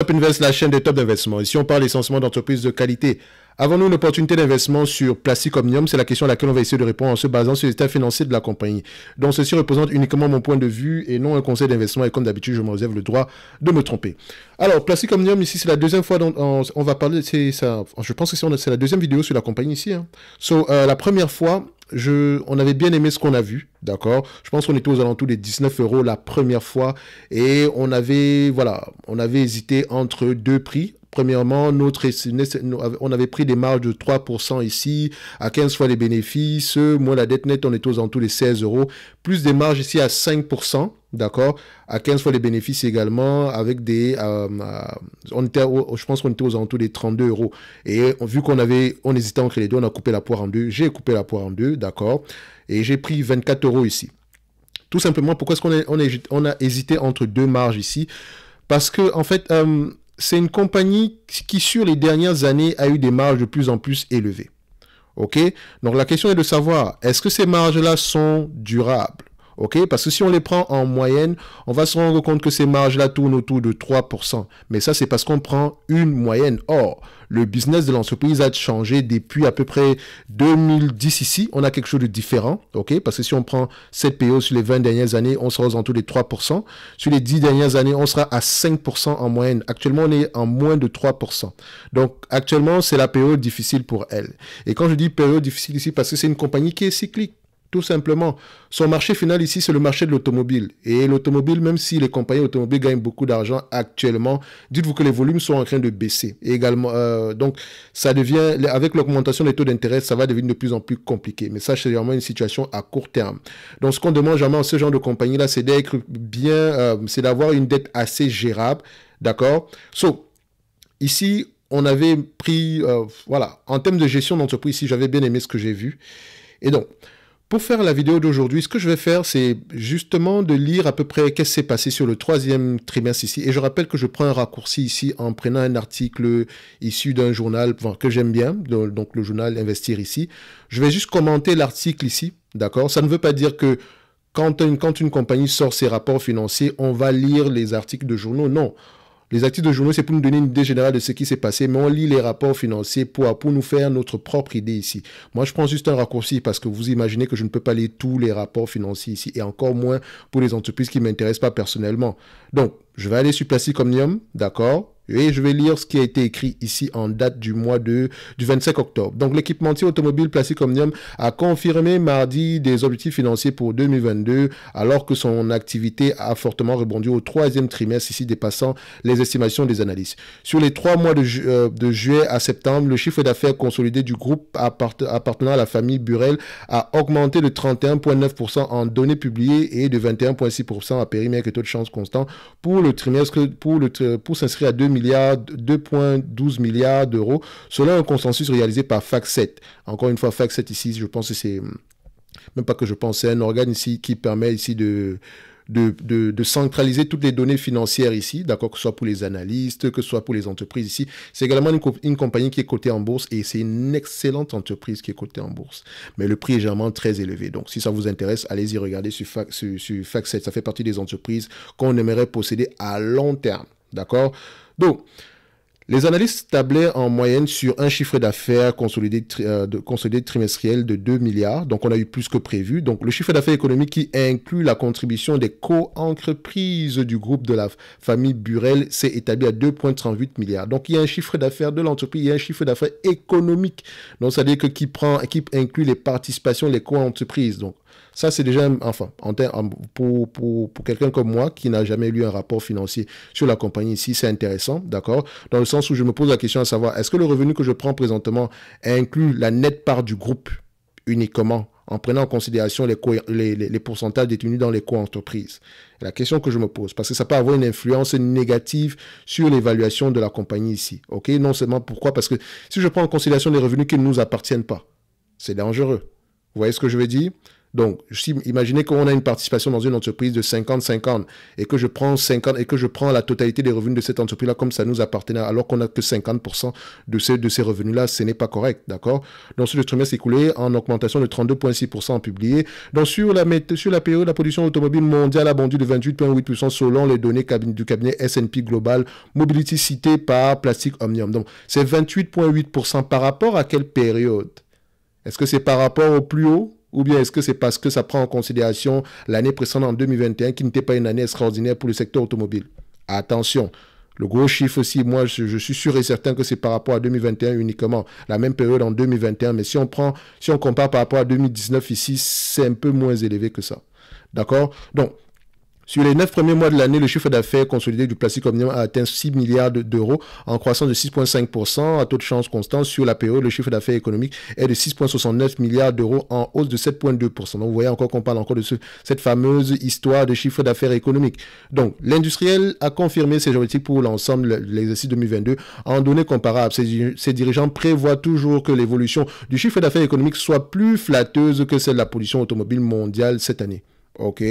Top Invest, la chaîne des top d'investissement. Ici, on parle essentiellement d'entreprises de qualité. Avons-nous une opportunité d'investissement sur Plastic Omnium C'est la question à laquelle on va essayer de répondre en se basant sur l'état financier de la compagnie. Donc, ceci représente uniquement mon point de vue et non un conseil d'investissement. Et comme d'habitude, je me réserve le droit de me tromper. Alors, Plastic Omnium, ici, c'est la deuxième fois dont on, va parler. Ça, je pense que c'est la deuxième vidéo sur la compagnie ici. Hein. So, euh, la première fois, on avait bien aimé ce qu'on a vu, d'accord Je pense qu'on était aux alentours des 19 euros la première fois et on avait, voilà, on avait hésité entre deux prix, Premièrement, on avait pris des marges de 3% ici, à 15 fois les bénéfices, moins la dette nette, on était aux alentours des 16 euros, plus des marges ici à 5%, d'accord, à 15 fois les bénéfices également, avec des, euh, je pense qu'on était aux alentours des 32 euros. Et vu qu'on avait, on hésitait entre les deux, on a coupé la poire en deux, j'ai coupé la poire en deux, d'accord, et j'ai pris 24 euros ici. Tout simplement, pourquoi est-ce qu'on a hésité entre deux marges ici Parce que, en fait, euh, c'est une compagnie qui, sur les dernières années, a eu des marges de plus en plus élevées. OK Donc, la question est de savoir, est-ce que ces marges-là sont durables OK Parce que si on les prend en moyenne, on va se rendre compte que ces marges-là tournent autour de 3%. Mais ça, c'est parce qu'on prend une moyenne. Or, le business de l'entreprise a changé depuis à peu près 2010 ici. On a quelque chose de différent, OK Parce que si on prend cette PO sur les 20 dernières années, on sera aux alentours des 3%. Sur les 10 dernières années, on sera à 5% en moyenne. Actuellement, on est en moins de 3%. Donc, actuellement, c'est la période difficile pour elle. Et quand je dis période difficile ici, parce que c'est une compagnie qui est cyclique. Tout simplement. Son marché final ici, c'est le marché de l'automobile. Et l'automobile, même si les compagnies automobiles gagnent beaucoup d'argent actuellement, dites-vous que les volumes sont en train de baisser. Et également, euh, donc, ça devient, avec l'augmentation des taux d'intérêt, ça va devenir de plus en plus compliqué. Mais ça, c'est vraiment une situation à court terme. Donc, ce qu'on demande jamais à ce genre de compagnie-là, c'est d'être bien, euh, c'est d'avoir une dette assez gérable. D'accord So, ici, on avait pris, euh, voilà, en termes de gestion d'entreprise, ici, j'avais bien aimé ce que j'ai vu. Et donc, pour faire la vidéo d'aujourd'hui, ce que je vais faire, c'est justement de lire à peu près qu'est-ce qui s'est passé sur le troisième trimestre ici. Et je rappelle que je prends un raccourci ici en prenant un article issu d'un journal que j'aime bien, donc le journal Investir ici. Je vais juste commenter l'article ici, d'accord Ça ne veut pas dire que quand une, quand une compagnie sort ses rapports financiers, on va lire les articles de journaux. Non, les actifs de journaux, c'est pour nous donner une idée générale de ce qui s'est passé, mais on lit les rapports financiers pour, pour nous faire notre propre idée ici. Moi, je prends juste un raccourci parce que vous imaginez que je ne peux pas lire tous les rapports financiers ici, et encore moins pour les entreprises qui ne m'intéressent pas personnellement. Donc, je vais aller sur Plastic Omnium, d'accord et je vais lire ce qui a été écrit ici en date du mois de, du 25 octobre. Donc l'équipementier automobile Plastic Omnium a confirmé mardi des objectifs financiers pour 2022 alors que son activité a fortement rebondi au troisième trimestre, ici dépassant les estimations des analyses. Sur les trois mois euh, de, juillet à septembre, le chiffre d'affaires consolidé du groupe appartenant à la famille Burel a augmenté de 31,9% en données publiées et de 21,6% à périmètre et taux de chance constant pour le trimestre pour, le, pour s'inscrire à 2,12 milliards d'euros, selon un consensus réalisé par FAC7. Encore une fois, FAC7 ici, je pense que c'est, hum, même pas que je pense, c'est un organe ici qui permet ici de, centraliser toutes les données financières ici, d'accord, que ce soit pour les analystes, que ce soit pour les entreprises ici. C'est également une, compagnie qui est cotée en bourse et c'est une excellente entreprise qui est cotée en bourse. Mais le prix est généralement très élevé. Donc, si ça vous intéresse, allez-y regarder sur, fac, sur, Ça fait partie des entreprises qu'on aimerait posséder à long terme. D'accord Donc, les analystes tablaient en moyenne sur un chiffre d'affaires consolidé, euh, trimestriel de 2 milliards. Donc, on a eu plus que prévu. Donc, le chiffre d'affaires économique qui inclut la contribution des co-entreprises du groupe de la famille Burel s'est établi à 2,38 milliards. Donc, il y a un chiffre d'affaires de l'entreprise, il y a un chiffre d'affaires économique. Donc, ça veut dire que qui, prend, inclut les participations, des co-entreprises. Donc, ça, c'est déjà, enfin, pour, pour, pour quelqu'un comme moi qui n'a jamais lu un rapport financier sur la compagnie ici, c'est intéressant, d'accord Dans le sens où je me pose la question à savoir, est-ce que le revenu que je prends présentement inclut la nette part du groupe uniquement en prenant en considération les, les, les, pourcentages détenus dans les co-entreprises. La question que je me pose, parce que ça peut avoir une influence négative sur l'évaluation de la compagnie ici. ok Non seulement pourquoi, parce que si je prends en considération les revenus qui ne nous appartiennent pas, c'est dangereux. Vous voyez ce que je veux dire donc, imaginez qu'on a une participation dans une entreprise de 50-50 et que je prends 50 et que je prends la totalité des revenus de cette entreprise-là comme ça nous appartenait, alors qu'on n'a que 50% de ces, de ces revenus-là, ce n'est pas correct, d'accord Donc, sur le trimestre coulé en augmentation de 32,6% en publié. Donc, sur la, sur la période, la production automobile mondiale a bondi de 28,8% selon les données du cabinet S&P Global Mobility cité par Plastique Omnium. Donc, c'est 28,8% par rapport à quelle période Est-ce que c'est par rapport au plus haut ou bien est-ce que c'est parce que ça prend en considération l'année précédente en 2021 qui n'était pas une année extraordinaire pour le secteur automobile Attention, le gros chiffre aussi, moi, je, suis sûr et certain que c'est par rapport à 2021 uniquement, la même période en 2021. Mais si on prend, si on compare par rapport à 2019 ici, c'est un peu moins élevé que ça. D'accord Donc, sur les neuf premiers mois de l'année, le chiffre d'affaires consolidé du plastique Omnium a atteint 6 milliards d'euros en croissance de 6,5% à taux de change constant. Sur la période, le chiffre d'affaires économique est de 6,69 milliards d'euros en hausse de 7,2%. Donc vous voyez encore qu'on parle encore de cette fameuse histoire de chiffre d'affaires économique. Donc l'industriel a confirmé ses objectifs pour l'ensemble de l'exercice 2022 en données comparables. ses dirigeants prévoient toujours que l'évolution du chiffre d'affaires économique soit plus flatteuse que celle de la pollution automobile mondiale cette année. OK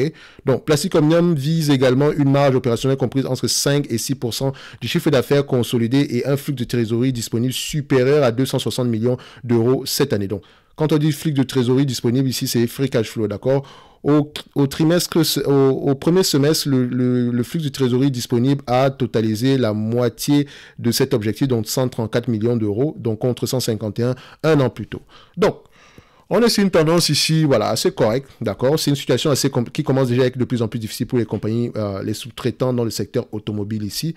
Donc, Plastic Omnium vise également une marge opérationnelle comprise entre 5 et 6 du chiffre d'affaires consolidé et un flux de trésorerie disponible supérieur à 260 millions d'euros cette année. Donc, quand on dit flux de trésorerie disponible ici, c'est free cash flow, d'accord au, trimestre, au, premier semestre, le, le, flux de trésorerie disponible a totalisé la moitié de cet objectif, donc 134 millions d'euros, donc contre 151 un an plus tôt. Donc, on a aussi une tendance ici, voilà, assez correcte, d'accord C'est une situation assez qui commence déjà à être de plus en plus difficile pour les compagnies, euh, les sous-traitants dans le secteur automobile ici.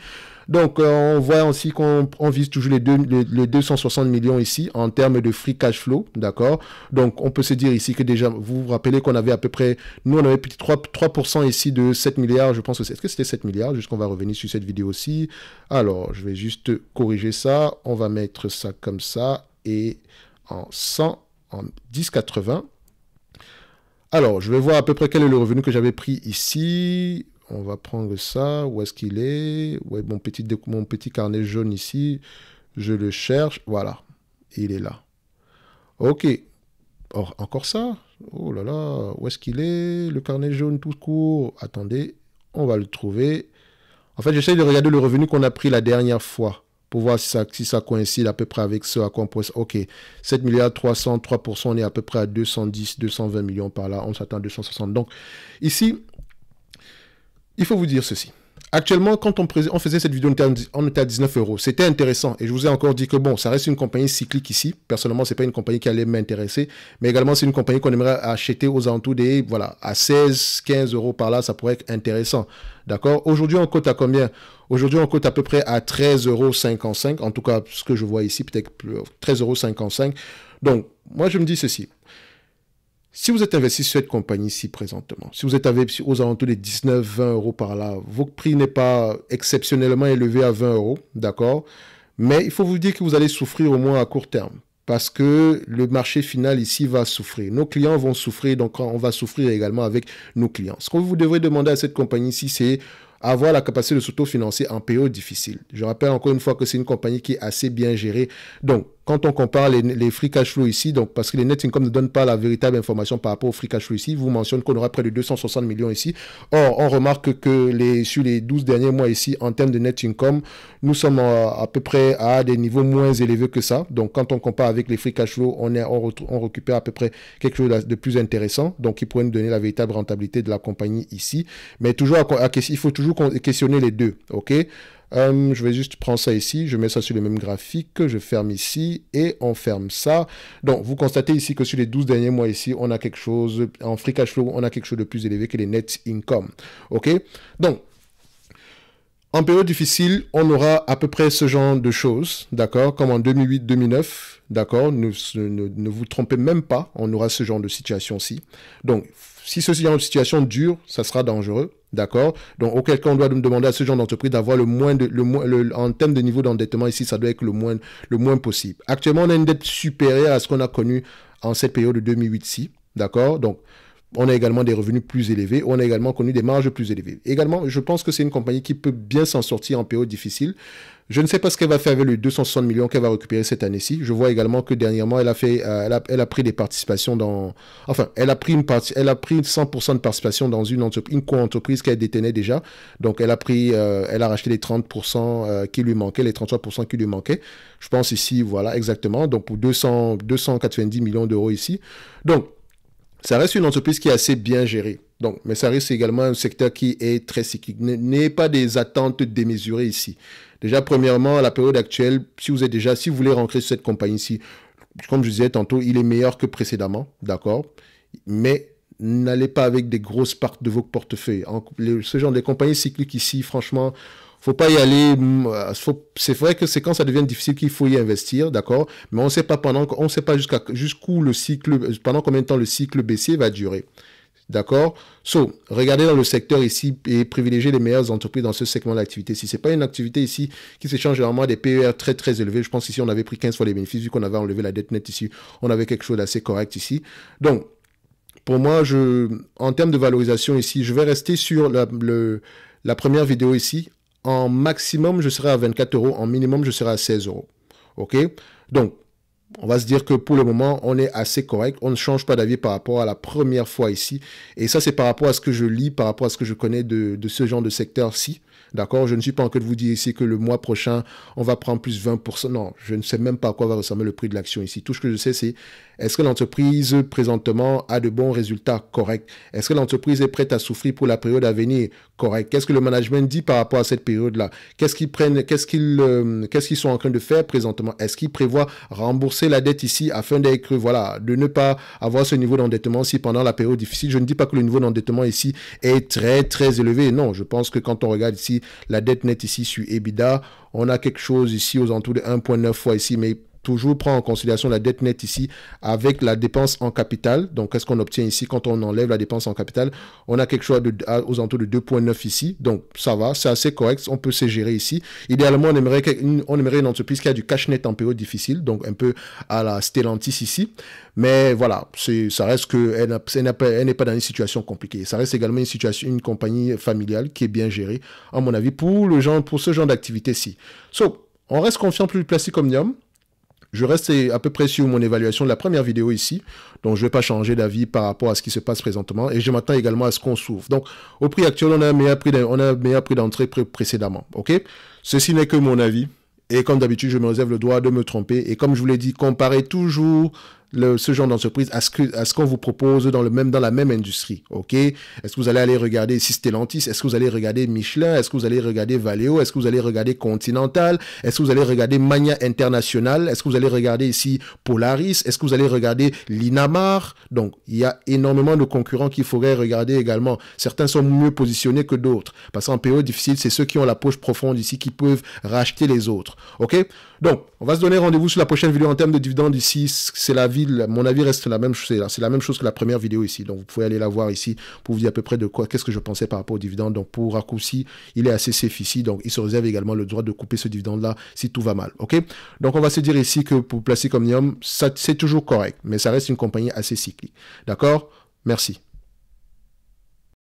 Donc, euh, on voit aussi qu'on vise toujours les, deux, les, 260 millions ici en termes de free cash flow, d'accord Donc, on peut se dire ici que déjà, vous vous rappelez qu'on avait à peu près, nous, on avait 3%, 3 ici de 7 milliards, je pense que est-ce que c'était 7 milliards Jusqu'on va revenir sur cette vidéo aussi. Alors, je vais juste corriger ça. On va mettre ça comme ça et en 100 10,80. Alors, je vais voir à peu près quel est le revenu que j'avais pris ici. On va prendre ça. Où est-ce qu'il est, qu mon petit, mon petit carnet jaune ici. Je le cherche. Voilà, il est là. Ok. Or, encore ça Oh là là, où est-ce qu'il est Le carnet jaune tout court. Attendez, on va le trouver. En fait, j'essaie de regarder le revenu qu'on a pris la dernière fois pour voir si ça, si ça coïncide à peu près avec ce à quoi on OK, 7 milliards 3% on est à peu près à 210, 220 millions par là, on s'attend à 260. Donc ici, il faut vous dire ceci. Actuellement, quand on, faisait cette vidéo, on était à 19 euros. C'était intéressant. Et je vous ai encore dit que bon, ça reste une compagnie cyclique ici. Personnellement, c'est pas une compagnie qui allait m'intéresser. Mais également, c'est une compagnie qu'on aimerait acheter aux alentours des, voilà, à 16, 15 euros par là, ça pourrait être intéressant. D'accord Aujourd'hui, on cote à combien Aujourd'hui, on cote à peu près à 13,55 euros. En tout cas, ce que je vois ici, peut-être plus 13,55 euros. Donc, moi, je me dis ceci. Si vous êtes investi sur cette compagnie ici présentement, si vous êtes aux alentours des 19-20 euros par là, votre prix n'est pas exceptionnellement élevé à 20 euros, d'accord Mais il faut vous dire que vous allez souffrir au moins à court terme parce que le marché final ici va souffrir. Nos clients vont souffrir, donc on va souffrir également avec nos clients. Ce que vous devrez demander à cette compagnie ici, c'est avoir la capacité de s'autofinancer en période difficile. Je rappelle encore une fois que c'est une compagnie qui est assez bien gérée. Donc, quand on compare les, free cash flow ici, donc parce que les net income ne donnent pas la véritable information par rapport au free cash flow ici, vous mentionnez qu'on aura près de 260 millions ici. Or, on remarque que les, sur les 12 derniers mois ici, en termes de net income, nous sommes à, peu près à des niveaux moins élevés que ça. Donc, quand on compare avec les free cash flow, on, est, on, récupère à peu près quelque chose de plus intéressant. Donc, il pourrait nous donner la véritable rentabilité de la compagnie ici. Mais toujours, il faut toujours questionner les deux. OK Hum, je vais juste prendre ça ici, je mets ça sur le même graphique je ferme ici et on ferme ça. Donc, vous constatez ici que sur les 12 derniers mois ici, on a quelque chose, en free cash flow, on a quelque chose de plus élevé que les net income. OK Donc, en période difficile, on aura à peu près ce genre de choses, d'accord Comme en 2008-2009, d'accord ne, vous trompez même pas, on aura ce genre de situation-ci. Donc, si ce genre de situation dure, ça sera dangereux, d'accord Donc, auquel cas, on doit demander à ce genre d'entreprise d'avoir le moins de... Le, en termes de niveau d'endettement, ici, ça doit être le moins, le moins possible. Actuellement, on a une dette supérieure à ce qu'on a connu en cette période de 2008-ci, d'accord Donc, on a également des revenus plus élevés, on a également connu des marges plus élevées. Également, je pense que c'est une compagnie qui peut bien s'en sortir en période difficile. Je ne sais pas ce qu'elle va faire avec les 260 millions qu'elle va récupérer cette année-ci. Je vois également que dernièrement, elle a fait, euh, elle, a, pris des participations dans, enfin, elle a pris une partie, elle a pris 100% de participation dans une entreprise, une co-entreprise qu'elle détenait déjà. Donc, elle a pris, euh, elle a racheté les 30% euh, qui lui manquaient, les 33% qui lui manquaient. Je pense ici, voilà, exactement. Donc, pour 200, 290 millions d'euros ici. Donc, ça reste une entreprise qui est assez bien gérée. Donc, mais ça reste également un secteur qui est très cyclique. N'ayez pas des attentes démesurées ici. Déjà, premièrement, à la période actuelle, si vous êtes déjà, si vous voulez rentrer sur cette compagnie-ci, comme je disais tantôt, il est meilleur que précédemment, d'accord Mais n'allez pas avec des grosses parts de vos portefeuilles. ce genre de compagnies cycliques ici, franchement, faut pas y aller. Mm, euh, c'est vrai que c'est quand ça devient difficile qu'il faut y investir, d'accord. Mais on ne sait pas pendant, on sait pas jusqu'à jusqu'où le cycle, euh, pendant combien de temps le cycle baissier va durer. D'accord So, regardez dans le secteur ici et privilégiez les meilleures entreprises dans ce segment d'activité. Si ce n'est pas une activité ici qui s'échange généralement des PER très très élevés, je pense ici on avait pris 15 fois les bénéfices, vu qu'on avait enlevé la dette nette ici, on avait quelque chose d'assez correct ici. Donc, pour moi, je, en termes de valorisation ici, je vais rester sur la première vidéo ici, en maximum, je serai à 24 euros. En minimum, je serai à 16 euros. OK Donc, on va se dire que pour le moment, on est assez correct. On ne change pas d'avis par rapport à la première fois ici. Et ça, c'est par rapport à ce que je lis, par rapport à ce que je connais de, ce genre de secteur-ci. D'accord Je ne suis pas en train de vous dire ici que le mois prochain, on va prendre plus 20%. Non, je ne sais même pas à quoi va ressembler le prix de l'action ici. Tout ce que je sais, c'est est-ce que l'entreprise présentement a de bons résultats corrects Est-ce que l'entreprise est prête à souffrir pour la période à venir correct Qu'est-ce que le management dit par rapport à cette période-là Qu'est-ce qu'ils prennent Qu'est-ce qu'ils euh, qu'est-ce qu'ils sont en train de faire présentement Est-ce qu'ils prévoient rembourser la dette ici afin d'être voilà de ne pas avoir ce niveau d'endettement ici pendant la période difficile Je ne dis pas que le niveau d'endettement ici est très très élevé. Non, je pense que quand on regarde ici la dette nette ici sur EBITDA, on a quelque chose ici aux alentours de 1.9 fois ici, mais prend en considération la dette nette ici avec la dépense en capital. Donc, qu'est-ce qu'on obtient ici quand on enlève la dépense en capital On a quelque chose de, à, aux alentours de 2,9 ici. Donc, ça va, c'est assez correct. On peut se gérer ici. Idéalement, on aimerait, une, aimerait une entreprise qui a du cash net en période difficile, donc un peu à la Stellantis ici. Mais voilà, c'est ça reste que elle n'est pas dans une situation compliquée. Ça reste également une situation, une compagnie familiale qui est bien gérée, à mon avis, pour, le genre, pour ce genre dactivité si So, on reste confiant plus le plastique omnium. Je reste à peu près sur mon évaluation de la première vidéo ici. Donc, je ne vais pas changer d'avis par rapport à ce qui se passe présentement. Et je m'attends également à ce qu'on souffre. Donc, au prix actuel, on a un meilleur prix, on a d'entrée précédemment. OK Ceci n'est que mon avis. Et comme d'habitude, je me réserve le droit de me tromper. Et comme je vous l'ai dit, comparez toujours ce genre d'entreprise à ce qu'on vous propose dans le même dans la même industrie ok est-ce que vous allez aller regarder Stellantis est-ce que vous allez regarder Michelin est-ce que vous allez regarder Valeo est-ce que vous allez regarder Continental est-ce que vous allez regarder Mania International est-ce que vous allez regarder ici Polaris est-ce que vous allez regarder Linamar donc il y a énormément de concurrents qu'il faudrait regarder également certains sont mieux positionnés que d'autres parce qu'en PO difficile c'est ceux qui ont la poche profonde ici qui peuvent racheter les autres ok donc on va se donner rendez-vous sur la prochaine vidéo en termes de dividendes ici c'est la vie mon avis reste la même chose. C'est la même chose que la première vidéo ici. Donc, vous pouvez aller la voir ici pour vous dire à peu près de quoi, qu'est-ce que je pensais par rapport au dividende. Donc, pour raccourci, il est assez safe ici. Donc, il se réserve également le droit de couper ce dividende-là si tout va mal. OK? Donc, on va se dire ici que pour placer comme c'est toujours correct, mais ça reste une compagnie assez cyclique. D'accord? Merci.